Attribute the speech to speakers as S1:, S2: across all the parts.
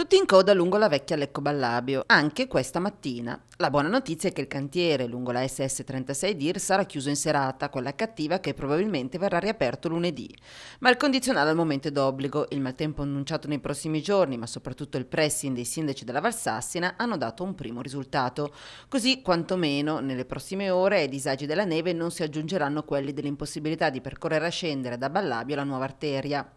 S1: tutti in coda lungo la vecchia Lecco Ballabio, anche questa mattina. La buona notizia è che il cantiere lungo la SS 36 DIR sarà chiuso in serata, quella cattiva che probabilmente verrà riaperto lunedì. Ma il condizionale al momento è d'obbligo, il maltempo annunciato nei prossimi giorni, ma soprattutto il pressing dei sindaci della Valsassina hanno dato un primo risultato. Così, quantomeno, nelle prossime ore ai disagi della neve non si aggiungeranno quelli dell'impossibilità di percorrere a scendere da Ballabio la nuova arteria.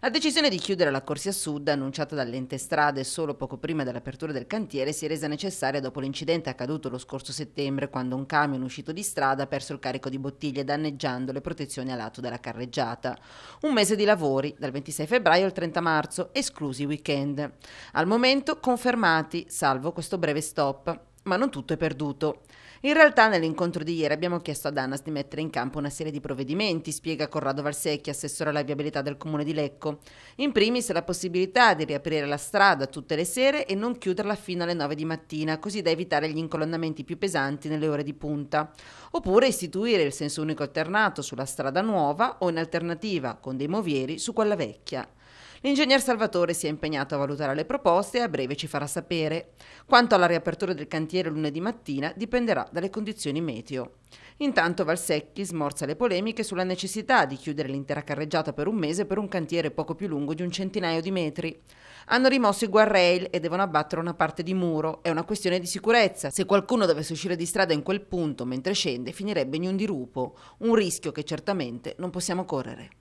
S1: La decisione di chiudere la corsia sud annunciata dall'ente strada strade solo poco prima dell'apertura del cantiere si è resa necessaria dopo l'incidente accaduto lo scorso settembre quando un camion uscito di strada ha perso il carico di bottiglie danneggiando le protezioni a lato della carreggiata. Un mese di lavori, dal 26 febbraio al 30 marzo, esclusi i weekend. Al momento confermati, salvo questo breve stop. Ma non tutto è perduto. In realtà nell'incontro di ieri abbiamo chiesto ad ANAS di mettere in campo una serie di provvedimenti, spiega Corrado Valsecchi, assessore alla viabilità del comune di Lecco. In primis la possibilità di riaprire la strada tutte le sere e non chiuderla fino alle 9 di mattina, così da evitare gli incolonnamenti più pesanti nelle ore di punta. Oppure istituire il senso unico alternato sulla strada nuova o in alternativa con dei movieri su quella vecchia. L'ingegner Salvatore si è impegnato a valutare le proposte e a breve ci farà sapere. Quanto alla riapertura del cantiere lunedì mattina dipenderà dalle condizioni meteo. Intanto Valsecchi smorza le polemiche sulla necessità di chiudere l'intera carreggiata per un mese per un cantiere poco più lungo di un centinaio di metri. Hanno rimosso i guardrail e devono abbattere una parte di muro. È una questione di sicurezza. Se qualcuno dovesse uscire di strada in quel punto mentre scende finirebbe in un dirupo, un rischio che certamente non possiamo correre.